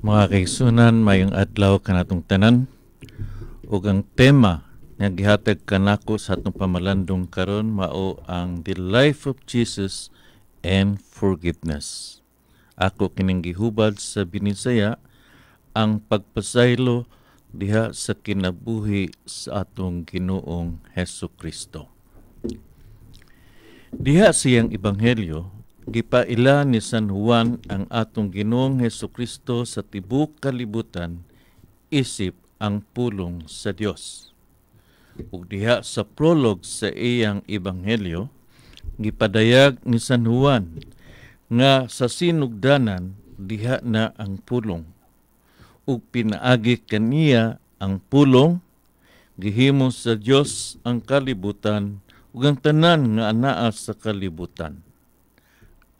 Mga kaisunan, mayong adlaw kanatong tanan ug ang tema nga gihatag kanako sa atong pamalandong karon mao ang The Life of Jesus and Forgiveness. Ako kining gihubad sa Binisaya ang pagpasaylo diha sa kinabuhi sa atong Ginoong Heso Kristo. Diha siyang ebanghelyo gipaila ni San Juan ang atong Ginoong Heso Kristo sa tibok kalibutan isip ang pulong sa Dios. Ug diha sa prolog sa iyang ebanghelyo gipadayag ni San Juan nga sa sinugdanan diha na ang pulong ug pinaagi kaniya ang pulong gihimo sa Dios ang kalibutan ug ang tanan nga anaa ah, sa kalibutan.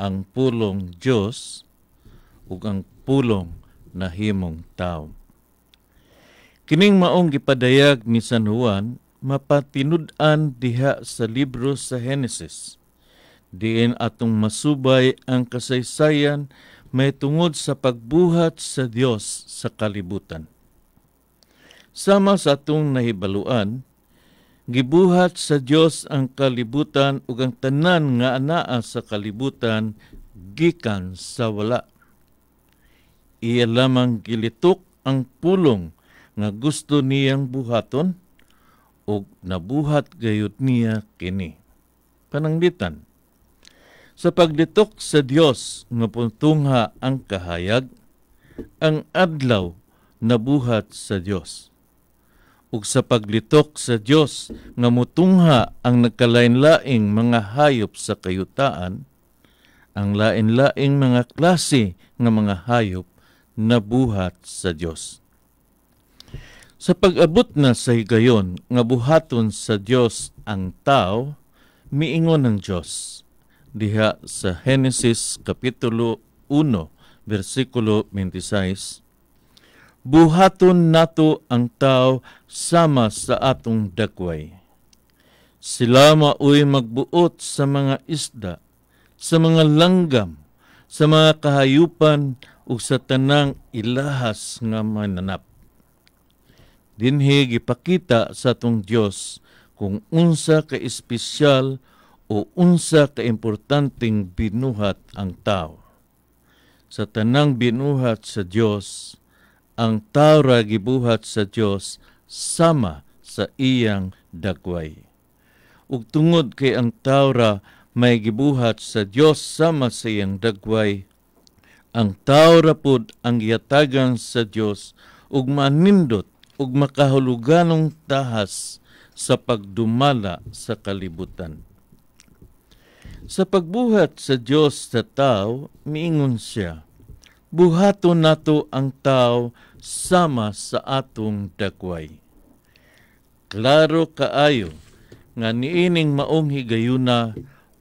Ang pulong Dios ug ang pulong nahimong tao. Kining maong gipadayag ni San Juan mapatinud-an diha sa libro sa Genesis Diin atong masubay ang kasaysayan may tungod sa pagbuhat sa Dios sa kalibutan. Sama sa atong nahibaluan, gibuhat sa Dios ang kalibutan ug ang tanan nga anaa sa kalibutan gikan sa wala. Iya lamang gilitok ang pulong nga gusto niyang buhaton ug nabuhat gayud niya kini. Pananglitan. Sa paglitok sa Dios nga puntungha ang kahayag, ang adlaw nabuhat sa Dios ug sa paglitok sa Dios nga mutungha ang nagkalain-laing mga hayop sa kayutaan, ang lain-laing mga klase ng mga hayop na buhat sa Dios. Sa pag-abot na sa higayon nga buhaton sa Dios ang tao, miingon ng Dios diha sa Genesis kapitulo 1 versikulo 26 buhaton nato ang tao sama sa atong dakway. Sila maoy magbuot sa mga isda, sa mga langgam, sa mga kahayupan ug sa tanang ilahas nga mananap. Dinhi gipakita sa atong Dios kung unsa ka espesyal o unsa ka importanteng binuhat ang tao. Sa tanang binuhat sa Dios, ang tao ra gibuhat sa Dios sama sa iyang dagway. Ug tungod kay ang tao ra may gibuhat sa Dios sama sa iyang dagway, ang tao ra pud ang giyatagan sa Dios ug manindot ug makahuluganong tahas sa pagdumala sa kalibutan. Sa pagbuhat sa Dios sa tao, miingon siya, Buhaton nato ang tao sama sa atong dakway. Klaro kaayo nga niining maong higayuna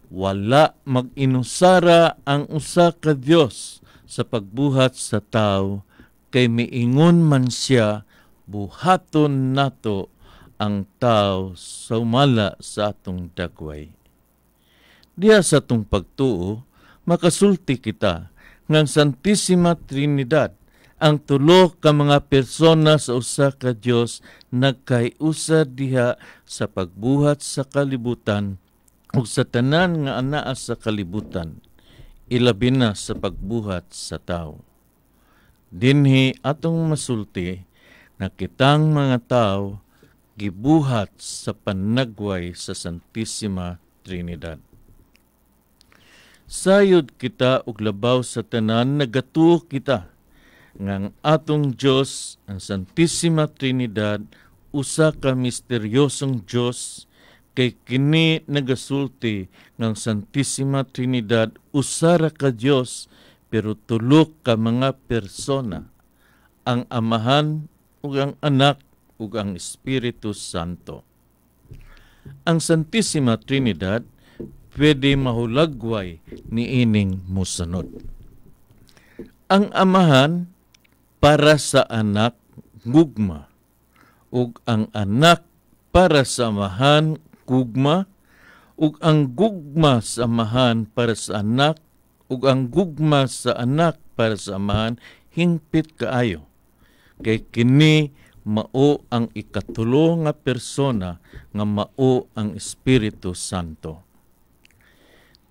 wala maginusara ang usa ka Dios sa pagbuhat sa tao kay miingon man siya buhaton nato ang tao sa umala sa atong dakway. Diya sa atong pagtuo, makasulti kita ng Santisima Trinidad ang tulo ka mga persona sa usa ka Dios nagkaiusa diha sa pagbuhat sa kalibutan ug sa tanan nga anaa sa kalibutan ilabi na sa pagbuhat sa tao dinhi atong masulti nakitang mga tao gibuhat sa panagway sa Santisima Trinidad Sayod kita og labaw sa tanan nagatuo kita ng atong Diyos, ang Santissima Trinidad, usa ka misteryosong Diyos, kay kini nagasulti ng Santissima Trinidad, usara ka Diyos, pero tulok ka mga persona, ang Amahan ug ang Anak ug ang Espiritu Santo. Ang Santissima Trinidad pwede mahulagway niining musanod. Ang Amahan para sa anak gugma ug ang anak para sa amahan gugma ug ang gugma sa amahan para sa anak ug ang gugma sa anak para sa amahan hingpit kaayo kay kini mao ang ikatulo nga persona nga mao ang Espiritu Santo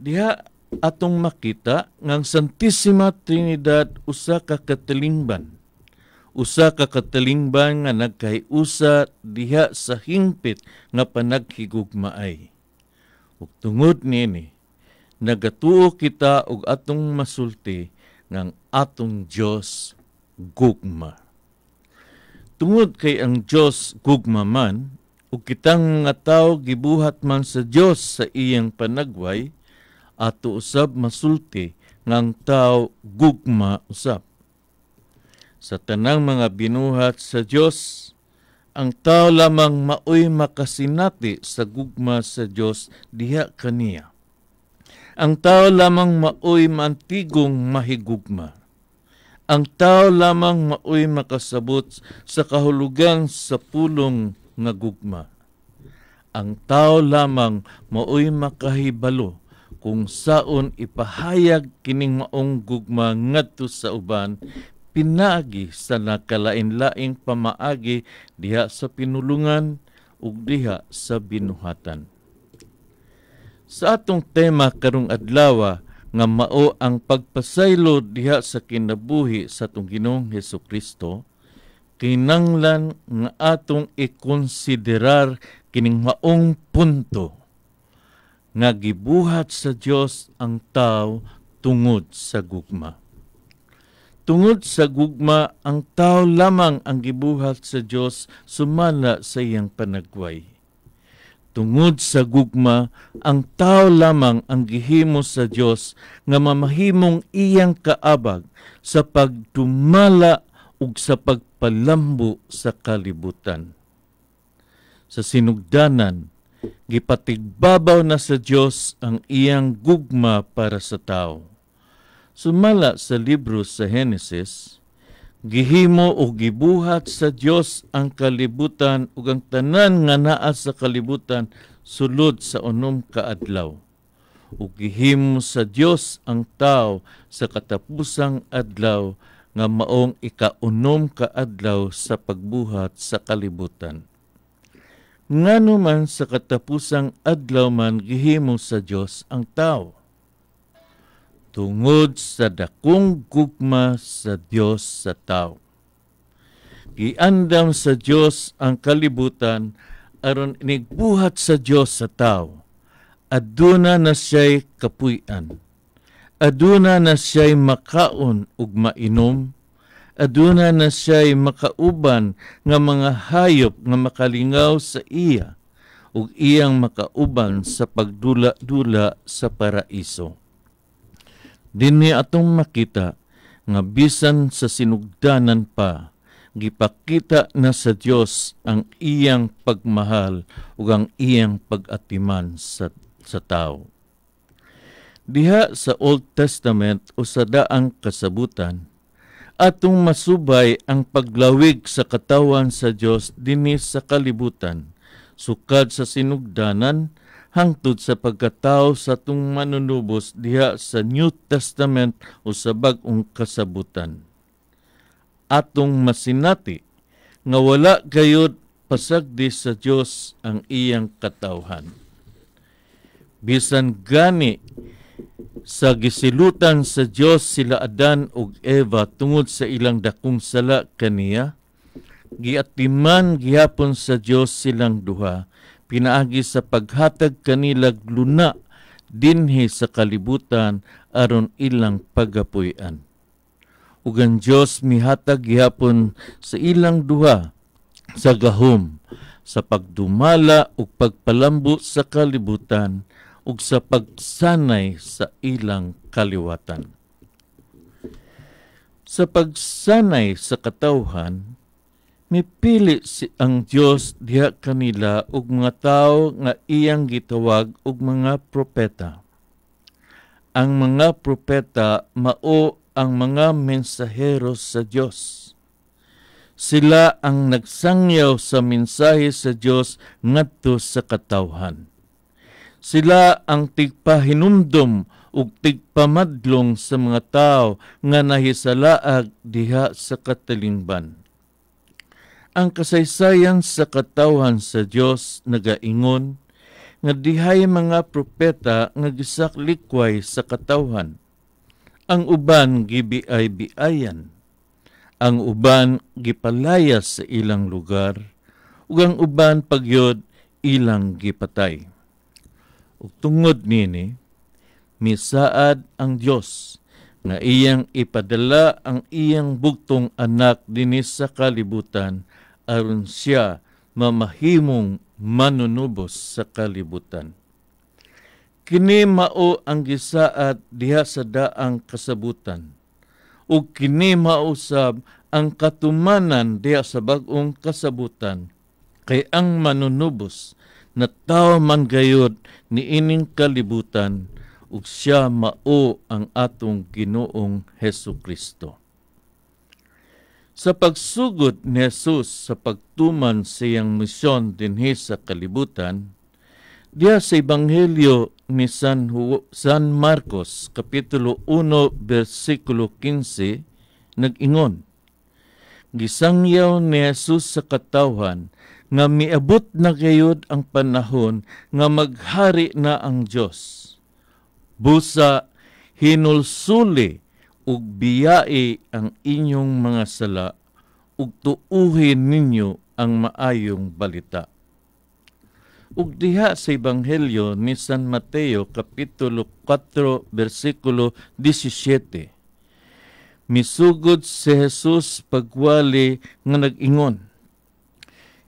diha atong makita ngang Santissima Trinidad usa ka katilingban usa ka katalingban nga nagkaiusa diha sa hingpit nga panaghigugmaay. Ug tungod nini, nagatuo kita og atong masulti ngang atong Dios gugma. Tungod kay ang Dios gugma man, ug kitang nga tawo gibuhat man sa Dios sa iyang panagway, ato usab masulti ngang tao gugma usab sa tanang mga binuhat sa Diyos, ang tao lamang maoy makasinati sa gugma sa Diyos diha kaniya. Ang tao lamang maoy mantigong mahigugma. Ang tao lamang maoy makasabot sa kahulugan sa pulong nga gugma. Ang tao lamang maoy makahibalo kung saon ipahayag kining maong gugma ngadto sa uban pinaagi sa nakalain-laing pamaagi diha sa pinulungan ug diha sa binuhatan. Sa atong tema karong adlaw nga mao ang pagpasaylo diha sa kinabuhi sa atong Ginoong Heso Kristo, kinanglan nga atong ikonsiderar kining maong punto nga gibuhat sa Dios ang tao tungod sa gugma. Tungod sa gugma, ang tao lamang ang gibuhat sa Dios sumala sa iyang panagway. Tungod sa gugma, ang tao lamang ang gihimo sa Dios nga mamahimong iyang kaabag sa pagtumala ug sa pagpalambo sa kalibutan. Sa sinugdanan, gipatigbabaw na sa Dios ang iyang gugma para sa tao Sumala sa libro sa Henesis, gihimo o gibuhat sa Dios ang kalibutan ug ang tanan nga naa sa kalibutan sulod sa unom ka adlaw. Ug gihimo sa Dios ang tao sa katapusang adlaw nga maong ikaunom ka adlaw sa pagbuhat sa kalibutan. Ngano man sa katapusang adlaw man gihimo sa Dios ang tao tungod sa dakong gugma sa Dios sa tao. Giandam sa Dios ang kalibutan aron inigbuhat sa Dios sa tao. Aduna na siya'y kapuy-an. Aduna na siya'y makaon ug mainom. Aduna na siya'y makauban nga mga hayop nga makalingaw sa iya ug iyang makauban sa pagdula-dula sa paraiso Dinhi atong makita nga bisan sa sinugdanan pa gipakita na sa Dios ang iyang pagmahal ug ang iyang pagatiman sa sa tao. Diha sa Old Testament o sa daang kasabutan, atong masubay ang paglawig sa katawan sa Diyos dinhi sa kalibutan sukad sa sinugdanan hangtod sa pagkatao sa tung manunubos diha sa New Testament o sa bag kasabutan. Atong masinati nga wala gayud pasagdi sa Dios ang iyang katawhan. Bisan gani sa gisilutan sa Dios sila Adan ug Eva tungod sa ilang dakong sala kaniya, giatiman gihapon sa Dios silang duha pinaagi sa paghatag kanilag luna dinhi sa kalibutan aron ilang pagapuy-an. Ugan Dios mihatag gihapon sa ilang duha sa gahom sa pagdumala ug pagpalambo sa kalibutan ug sa pagsanay sa ilang kaliwatan. Sa pagsanay sa katawhan, mipili si ang Dios diha kanila og mga tawo nga iyang gitawag og mga propeta. Ang mga propeta mao ang mga mensahero sa Dios. Sila ang nagsangyaw sa mensahe sa Dios ngadto sa katawhan. Sila ang tigpahinumdom ug tigpamadlong sa mga tao nga nahisalaag diha sa katilingban ang kasaysayan sa katawhan sa Dios nagaingon nga dihay mga propeta nga gisaklikway sa katawhan. Ang uban gibiay-biayan. Ang uban gipalayas sa ilang lugar ug ang uban pagyod ilang gipatay. Ug tungod nini misaad ang Dios nga iyang ipadala ang iyang bugtong anak dinis sa kalibutan aron siya mamahimong manunubos sa kalibutan. Kini mao ang gisaad diha sa daang kasabutan ug kini mao sab ang katumanan diha sa bag-ong kasabutan kay ang manunubos na tao man gayod niining kalibutan ug siya mao ang atong Ginoong Heso Kristo. Sa pagsugod ni Jesus sa pagtuman sa iyang misyon dinhi sa kalibutan, diya sa Ebanghelyo ni San, San Marcos, Kapitulo 1, versikulo 15, nag-ingon, Gisangyaw ni Jesus sa katawhan, nga miabot na gayod ang panahon nga maghari na ang Diyos. Busa hinulsuli ug biyae ang inyong mga sala ug tuuhin ninyo ang maayong balita. Ug diha sa Ebanghelyo ni San Mateo kapitulo 4 bersikulo 17 misugod si Jesus pagwali nga nag-ingon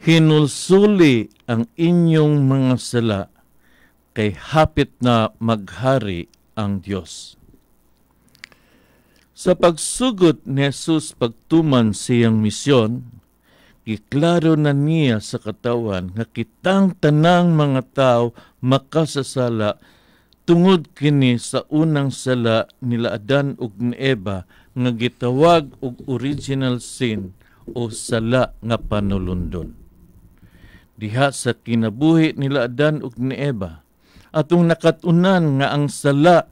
Hinulsuli ang inyong mga sala kay hapit na maghari ang Diyos. Sa pagsugot ni Jesus pagtuman siyang misyon, giklaro na niya sa katawan nga kitang tanang mga tao makasasala tungod kini sa unang sala nila Adan ug ni Eva nga gitawag og original sin o sala nga panulundon. Diha sa kinabuhi nila Adan ug ni Eva atong nakatunan nga ang sala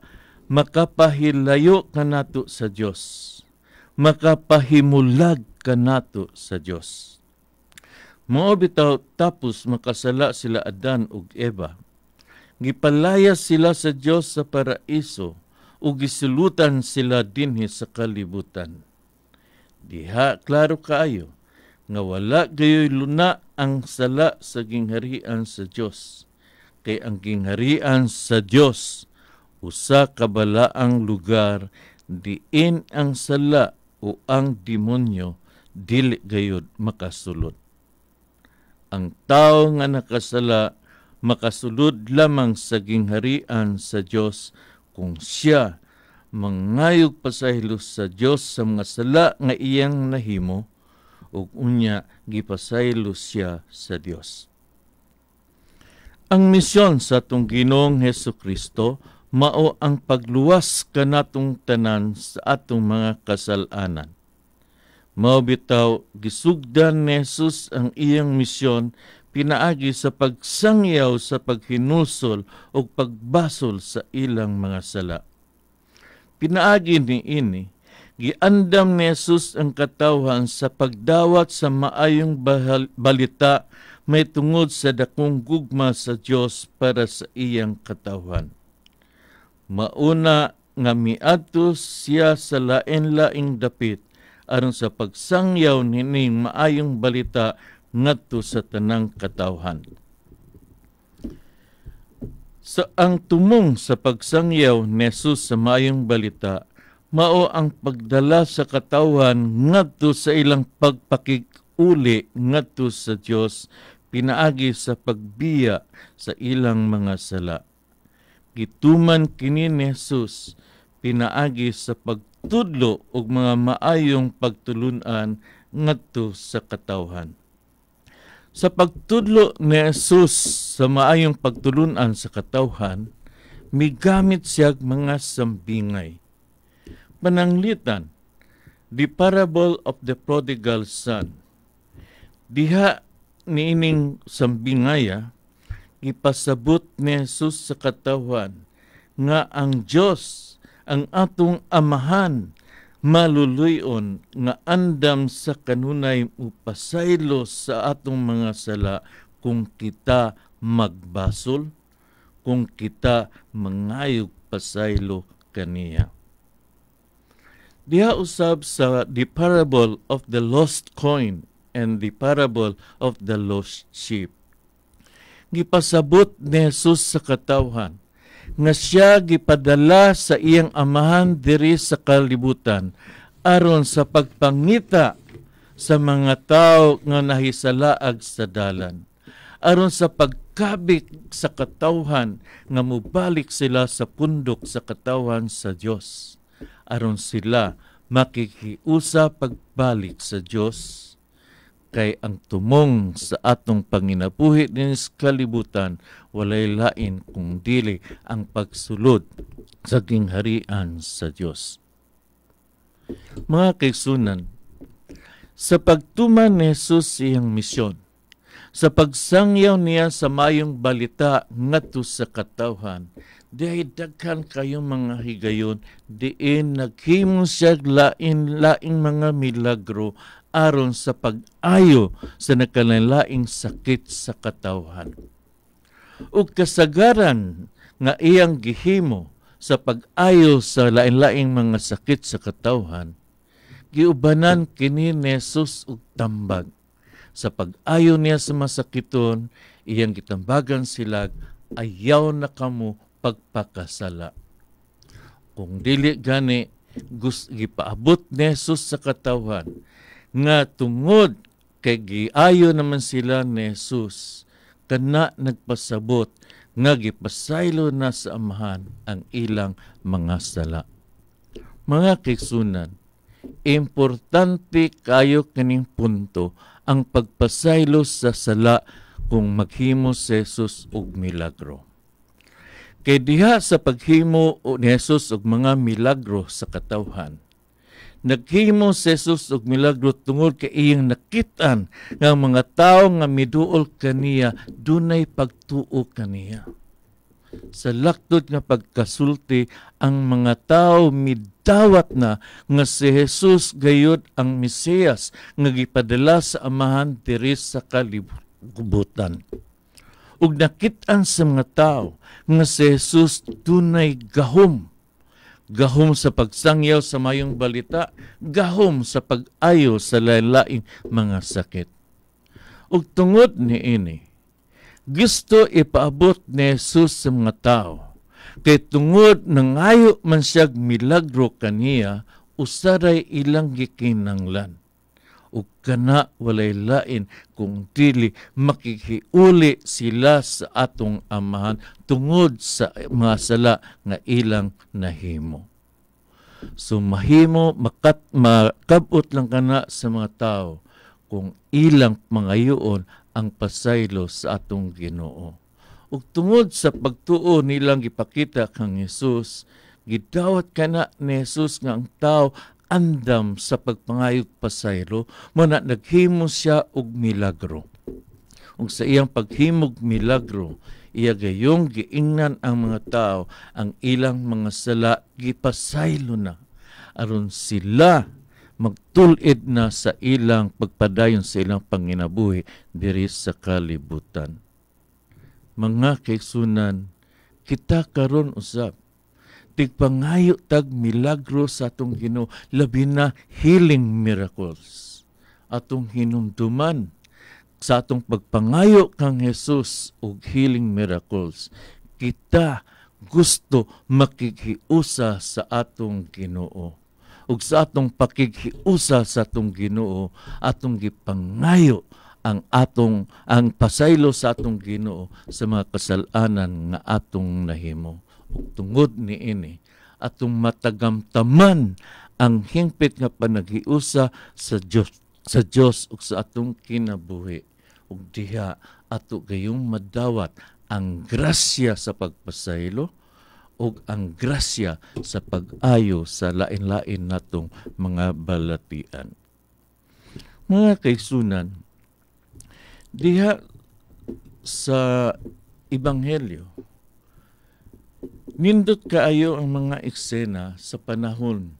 makapahilayo ka nato sa Dios. Makapahimulag ka nato sa Dios. Mao bitaw tapos makasala sila Adan ug Eva. Gipalayas sila sa Dios sa paraiso ug gisulutan sila dinhi sa kalibutan. Diha klaro kaayo nga wala gayoy luna ang sala sa gingharian sa Dios kay ang gingharian sa Dios usa kabalaang lugar diin ang sala o ang demonyo dili gayud makasulod. Ang tao nga nakasala makasulod lamang sa gingharian sa Dios kung siya mangayog pasahilo sa Dios sa mga sala nga iyang nahimo ug unya gipasaylo siya sa Dios. Ang misyon sa atong Hesus Kristo mao ang pagluwas kanatong tanan sa atong mga kasalanan. Mao bitaw gisugdan ni Jesus ang iyang misyon pinaagi sa pagsangyaw sa paghinulsol o pagbasol sa ilang mga sala. Pinaagi ni ini, giandam ni Jesus ang katawhan sa pagdawat sa maayong bahal- balita may tungod sa dakong gugma sa Dios para sa iyang katawhan mauna nga miadto siya sa lain-laing dapit aron sa pagsangyaw nining maayong balita ngadto sa tanang katawhan. Sa ang tumong sa pagsangyaw ni Jesus sa maayong balita mao ang pagdala sa katawhan ngadto sa ilang pagpakikuli ngadto sa Dios pinaagi sa pagbiya sa ilang mga sala gituman kini ni Jesus pinaagi sa pagtudlo og mga maayong pagtulunan ngadto sa katawhan. Sa pagtudlo ni Jesus sa maayong pagtulunan sa katawhan, migamit siya mga sambingay. Pananglitan, The Parable of the Prodigal Son. Diha niining sambingaya, gipasabot ni Jesus sa katawan nga ang Dios ang atong amahan maluluyon nga andam sa kanunay upasaylo sa atong mga sala kung kita magbasol kung kita mangayog pasaylo kaniya diha usab sa the parable of the lost coin and the parable of the lost sheep gipasabot ni Jesus sa katawhan nga siya gipadala sa iyang amahan diri sa kalibutan aron sa pagpangita sa mga tao nga nahisalaag sa dalan aron sa pagkabik sa katawhan nga mubalik sila sa pundok sa katawhan sa Dios aron sila makikiusa pagbalik sa Dios kay ang tumong sa atong panginabuhi din sa kalibutan walay lain kung dili ang pagsulod sa gingharian sa Dios. Mga kaisunan, sa pagtuman ni Jesus iyang misyon, sa pagsangyaw niya sa mayong balita ngadto sa katawhan, diay daghan kayong mga higayon diin naghimong siya lain-laing mga milagro aron sa pag-ayo sa nakanalaing sakit sa katawhan. Ug kasagaran nga iyang gihimo sa pag-ayo sa lain-laing mga sakit sa katawhan, giubanan kini ni Jesus og tambag. Sa pag-ayo niya sa masakiton, iyang gitambagan sila, ayaw na kamo pagpakasala. Kung dili gani, gusto gipaabot ni Jesus sa katawhan, nga tungod kay giayo naman sila ni Jesus kana nagpasabot nga gipasaylo na sa amahan ang ilang mga sala. Mga kiksunan, importante kayo kaning punto ang pagpasaylo sa sala kung maghimo si Jesus og milagro. Kay diha sa paghimo ni Jesus og mga milagro sa katawhan, Naghimo si Jesus og milagro tungod kay iyang nakitan nga mga tao nga miduol kaniya dunay pagtuo kaniya. Sa lakdod nga pagkasulti ang mga tao midawat na nga si Jesus gayud ang Mesiyas nga gipadala sa amahan diri sa kalibutan ug nakitaan sa mga tao nga si Jesus dunay gahom gahom sa pagsangyaw sa mayong balita, gahom sa pag-ayo sa lalaing mga sakit. Ug tungod ni ini, gusto ipaabot ni Jesus sa mga tao. Kay tungod nangayo man siya milagro kaniya, usaray ilang gikinanglan o kana walay lain kung dili makikiuli sila sa atong amahan tungod sa mga sala nga ilang nahimo. So mahimo makat makabot lang kana sa mga tao kung ilang mangayoon ang pasaylo sa atong Ginoo. Ug tungod sa pagtuo nilang gipakita kang Hesus, gidawat kana ni Jesus nga ang tao andam sa pagpangayog pasayro, na naghimo siya og milagro. Ug sa iyang paghimog milagro, iya gayong giingnan ang mga tao ang ilang mga sala gipasaylo na aron sila magtulid na sa ilang pagpadayon sa ilang panginabuhi diri sa kalibutan. Mga kaigsunan, kita karon usab tigpangayo tag milagro sa atong Ginoo labi na healing miracles atong hinumduman sa atong pagpangayo kang Hesus og healing miracles kita gusto makighiusa sa atong Ginoo ug sa atong pakikiusa sa atong Ginoo atong gipangayo ang atong ang pasaylo sa atong Ginoo sa mga kasalanan nga atong nahimo tungod ni ini atong taman ang hingpit nga panaghiusa sa Dios sa Dios ug sa atong kinabuhi ug diha ato gayong madawat ang grasya sa pagpasaylo ug ang grasya sa pag-ayo sa lain-lain natong mga balatian. Mga kaisunan, diha sa Ebanghelyo, nindot kaayo ang mga eksena sa panahon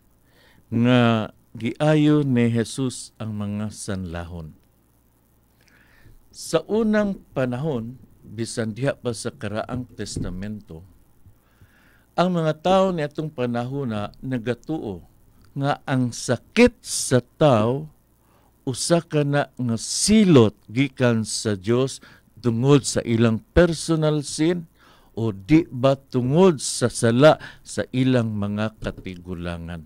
nga giayo ni Jesus ang mga sanlahon. Sa unang panahon, bisan diha pa sa karaang testamento, ang mga tao ni atong panahon na nagatuo nga ang sakit sa tao usa ka na nga silot gikan sa Dios tungod sa ilang personal sin o di ba tungod sa sala sa ilang mga katigulangan.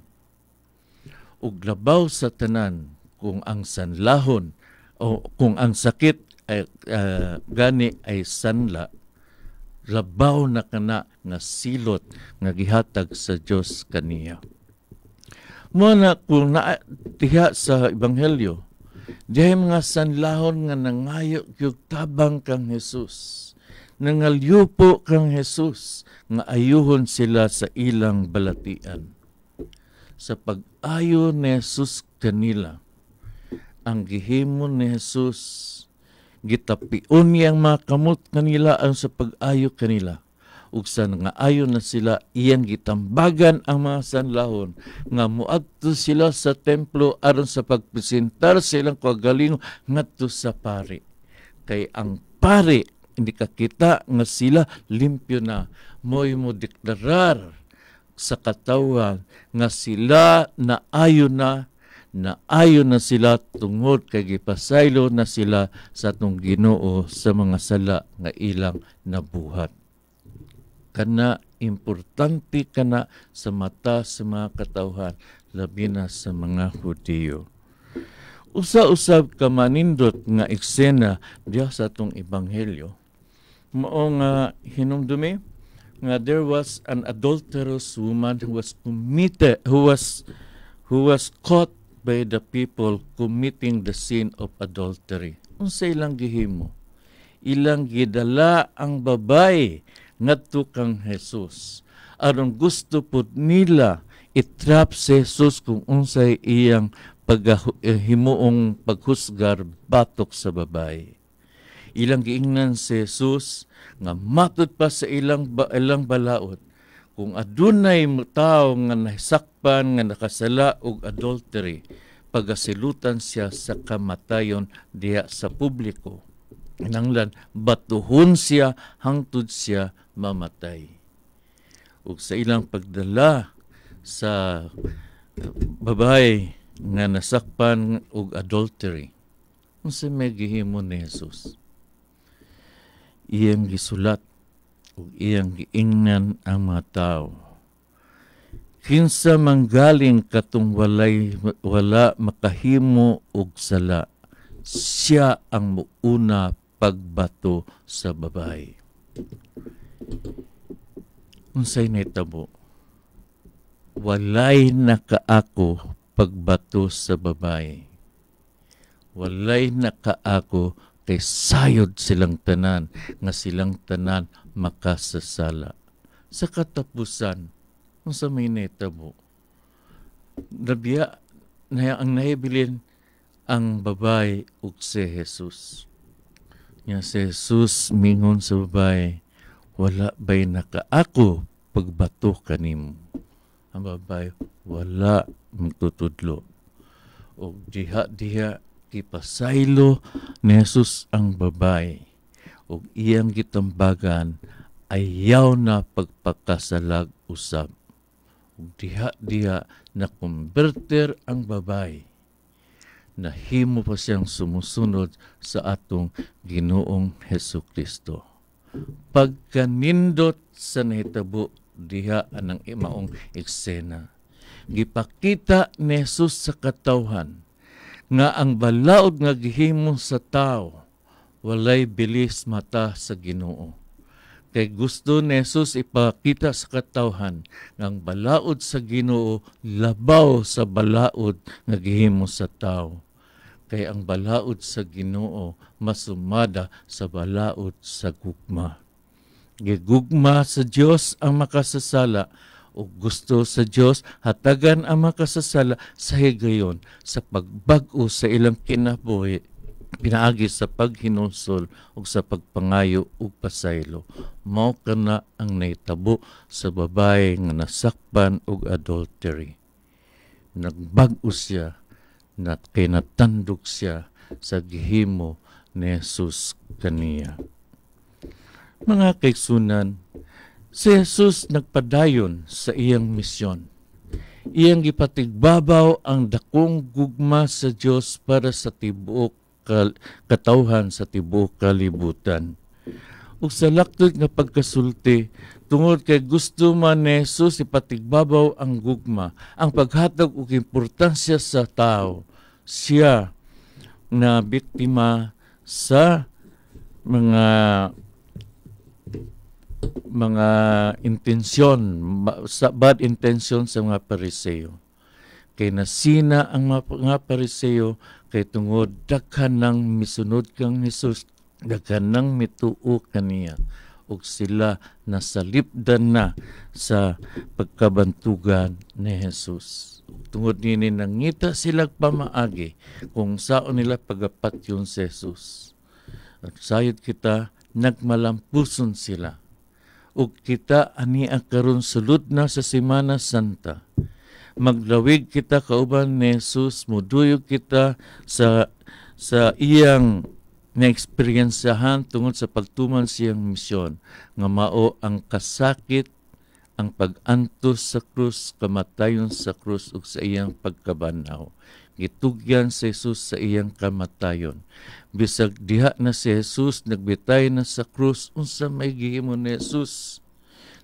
Ug labaw sa tanan kung ang sanlahon o kung ang sakit ay uh, gani ay sanla labaw na kana nga silot nga gihatag sa Dios kaniya. Mo na kung na tiha sa ebanghelyo, dihay mga sanlahon nga nangayo gyud tabang kang Hesus po kang Jesus nga ayuhon sila sa ilang balatian. Sa pag-ayo ni Jesus kanila, ang gihimo ni Jesus gitapion niya ang mga kamot kanila ang sa pag-ayo kanila. Ug sa nga ayo na sila, iyang gitambagan ang mga sanlahon nga muadto sila sa templo aron sa pagpresentar silang kagalingo ngadto sa pari. Kay ang pari hindi ka kita nga sila limpyo na. Mo'y mo deklarar sa katawan nga sila naayo na na ayo na sila tungod kay gipasaylo na sila sa tung Ginoo sa mga sala nga ilang nabuhat kana importante kana sa mata sa mga katawhan labi na sa mga Hudiyo usa-usab ka manindot nga eksena diha sa atong ebanghelyo maong uh, hinumdumi nga there was an adulterous woman who was committed who was who was caught by the people committing the sin of adultery unsay ilang gihimo ilang gidala ang babay ngadto kang Hesus aron gusto pud nila itrap si Jesus kung unsay iyang paghimuong eh, paghusgar batok sa babae ilang giingnan si Jesus nga matod pa sa ilang ba, ilang balaod kung adunay tao nga nahisakpan nga nakasala og adultery pagasilutan siya sa kamatayon diha sa publiko nanglan batuhon siya hangtod siya mamatay ug sa ilang pagdala sa uh, babae nga nasakpan og adultery unsa may gihimo ni Jesus iyang gisulat ug iyang giingnan ang mga tao. Kinsa manggaling katong walay wala makahimo og sala, siya ang muuna pagbato sa babae. Unsay nahitabo? Walay nakaako pagbato sa babae. Walay nakaako kay sayod silang tanan nga silang tanan makasasala sa katapusan sa may netabo nabiya na ang nahibilin ang babay ug si Jesus nga si Jesus mingon sa babay wala bay nakaako pagbato kanim ang babay wala magtutudlo og diha diha gipasaylo ni Jesus ang babay ug iyang gitambagan ayaw na pagpakasalag usab ug diha diha na kumberter ang babay na himo pa siyang sumusunod sa atong Ginoong Heso Kristo pagkanindot sa nahitabo diha anang imaong eksena gipakita ni Jesus sa katawhan nga ang balaod nga gihimo sa tao walay bilis mata sa Ginoo. Kay gusto ni Jesus ipakita sa katawhan ang balaod sa Ginoo labaw sa balaod nga gihimo sa tao. Kay ang balaod sa Ginoo masumada sa balaod sa gugma. Gigugma sa Dios ang makasasala o gusto sa Dios hatagan ang makasasala sa higayon sa pagbag-o sa ilang kinabuhi pinaagi sa paghinusol ug sa pagpangayo ug pasaylo mao kana ang naitabo sa babae nga nasakpan og adultery nagbag-o siya nat kinatandog siya sa gihimo ni Jesus kaniya mga kaigsunan Si Jesus nagpadayon sa iyang misyon. Iyang ipatigbabaw ang dakong gugma sa Dios para sa tibuok katawhan sa tibuok kalibutan. Ug sa laktod nga pagkasulti, tungod kay gusto man ni Jesus ipatigbabaw ang gugma, ang paghatag og importansya sa tao, siya na biktima sa mga mga intensyon, bad intention sa mga pariseo. Kay nasina ang mga, mga kay tungod daghan ng misunod kang Hesus, daghan ng mituo kaniya. ug sila nasalipdan na sa pagkabantugan ni Hesus. Tungod nini nangita sila pamaagi kung sao nila pagapat yun si Hesus. At sayod kita, nagmalampuson sila ug kita ani karon sulod na sa Semana Santa. Maglawig kita kauban ni Jesus, muduyog kita sa sa iyang naekspiryensahan tungod sa pagtuman siyang misyon nga mao ang kasakit ang pag-antos sa krus, kamatayon sa krus ug sa iyang pagkabanaw gitugyan si Jesus sa iyang kamatayon. Bisag diha na si Jesus nagbitay na sa krus unsa may gihimo ni Jesus.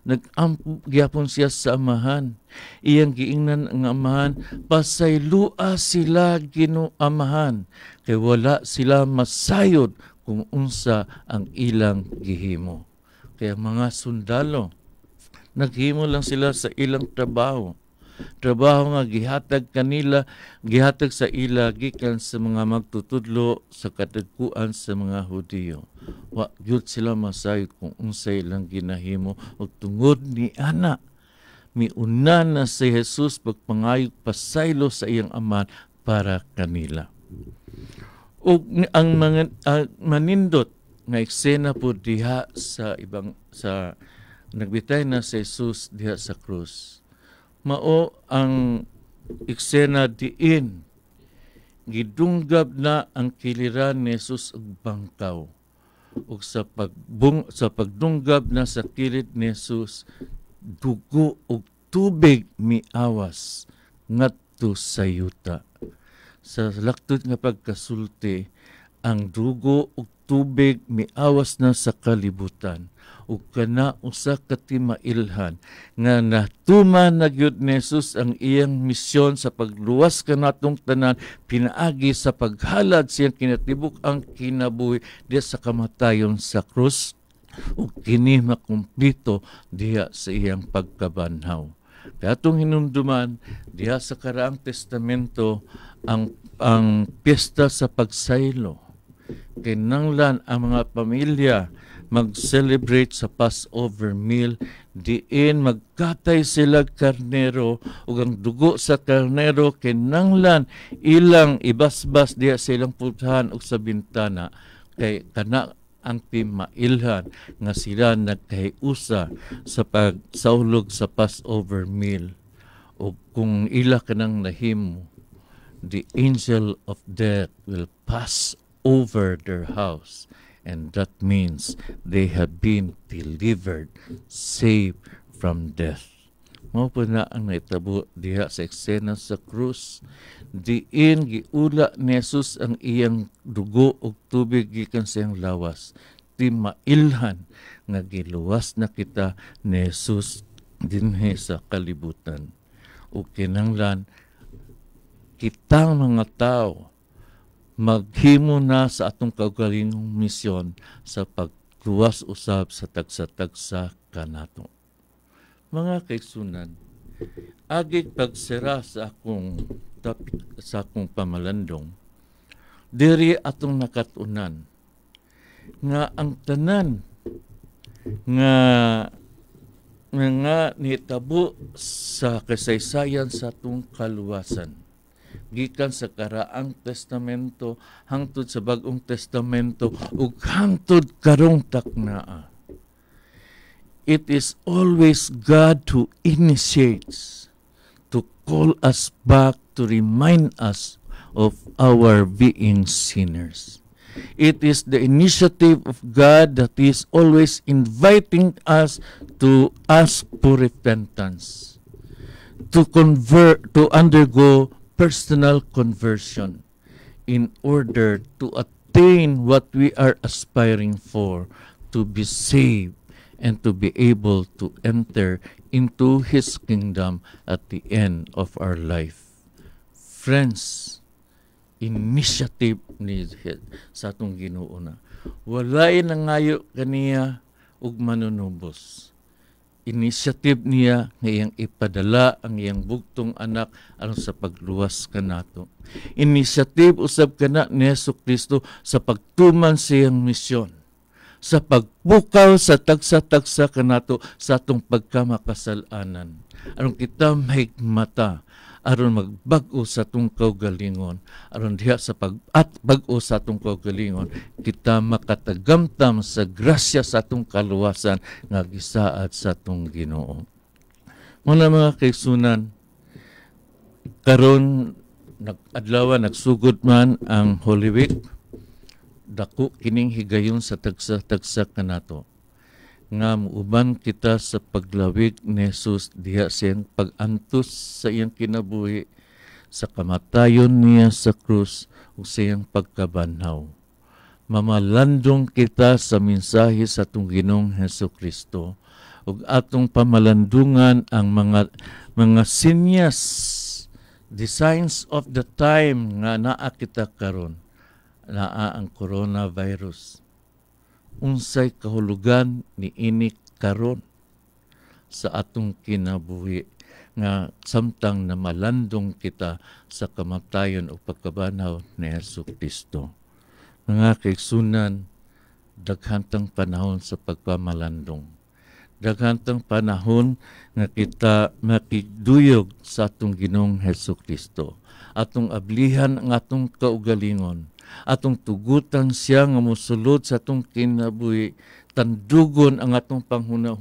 Nagampo gyapon siya sa amahan. Iyang giingnan ang amahan pasaylua sila ginuamahan kay wala sila masayod kung unsa ang ilang gihimo. Kaya mga sundalo, naghimo lang sila sa ilang trabaho trabaho nga gihatag kanila gihatag sa ila gikan sa mga magtutudlo sa katagkuan sa mga Hudiyo wa gyud sila masayod kung unsay ilang ginahimo og tungod ni ana miuna na si Jesus pagpangayog pasaylo sa iyang aman para kanila Og ang mga uh, manindot nga eksena po diha sa ibang sa nagbitay na si Jesus diha sa krus mao ang eksena diin gidunggab na ang kiliran ni Jesus og bangkaw ug sa pagbung sa pagdunggab na sa kilid ni Jesus dugo og tubig miawas ngadto sa yuta sa laktod nga pagkasulti ang dugo og tubig miawas na sa kalibutan ug kana usa ka timailhan nga natuman na gyud ni Jesus ang iyang misyon sa pagluwas kanatong tanan pinaagi sa paghalad siyang kinatibuk ang kinabuhi diya sa kamatayon sa krus ug kini makumplito diha sa iyang pagkabanhaw Katong hinumduman diha sa karaang testamento ang ang pista sa pagsaylo kinanglan ang mga pamilya mag-celebrate sa Passover meal diin magkatay sila karnero ug ang dugo sa karnero kinanglan ilang ibasbas diya silang putahan og sa bintana kay kana ang pimailhan nga sila nagkahiusa sa pagsawlog sa Passover meal o kung ila kanang nahimo the angel of death will pass over their house. And that means they have been delivered, saved from death. Mao po na ang naitabo diha sa eksena sa krus. Diin giula ni Jesus ang iyang dugo ug tubig gikan sa iyang lawas. Ti mailhan nga giluwas na kita ni Jesus dinhi sa kalibutan. O kinanglan kitang mga tao maghimo na sa atong kaugalingong misyon sa pagluwas usab sa tagsa-tagsa kanato. Mga kaigsunan, agig pagsira sa akong topic, sa akong pamalandong, diri atong nakatunan nga ang tanan nga nga nitabo sa kasaysayan sa atong kaluwasan gikan sa karaang testamento hangtod sa bagong testamento ug hangtod karong taknaa it is always God who initiates to call us back to remind us of our being sinners. It is the initiative of God that is always inviting us to ask for repentance, to convert, to undergo personal conversion in order to attain what we are aspiring for, to be saved and to be able to enter into His kingdom at the end of our life. Friends, initiative needed sa atong ginuuna. Walay na ngayo kaniya ug manunubos inisiative niya nga ipadala ang iyang bugtong anak aron sa pagluwas kanato. Inisiative usab kana ni Hesus Kristo sa pagtuman sa iyang misyon sa pagpukaw sa tagsa-tagsa kanato sa atong pagkamakasalanan. Anong kita mahigmata aron magbag-o sa tungkaw galingon aron diha sa pag at bag-o sa tungkaw galingon kita makatagamtam sa grasya sa atong kaluwasan nga gisaad sa atong Ginoo muna mga kaigsunan karon nagadlaw nagsugod man ang Holy Week dako kining higayon sa tagsa-tagsa kanato nga muuban kita sa paglawig ni Jesus diha sa iyang pagantos sa iyang kinabuhi sa kamatayon niya sa krus ug sa iyang pagkabanhaw. Mamalandong kita sa mensahe sa atong Ginoong Heso Kristo ug atong pamalandungan ang mga mga sinyas the signs of the time nga naa kita karon naa ang coronavirus unsay kahulugan ni ini karon sa atong kinabuhi nga samtang namalandong kita sa kamatayon o pagkabanaw ni Heso Kristo. Mga kaigsunan, daghantang panahon sa pagpamalandong. Daghantang panahon nga kita makiduyog sa atong ginong Heso Kristo. Atong ablihan ang atong kaugalingon atong tugutan siya nga musulod sa atong kinabuhi tandugon ang atong panghuna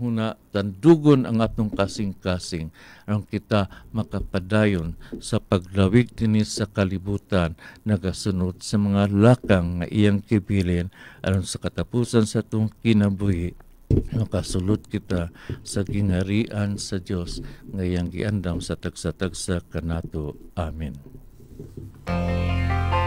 tandugon ang atong kasing-kasing ang kita makapadayon sa paglawig dinhi sa kalibutan nagasunod sa mga lakang nga iyang kibilin aron sa katapusan sa atong kinabuhi makasulod kita sa gingharian sa Dios ngayang giandam sa tagsa-tagsa kanato amen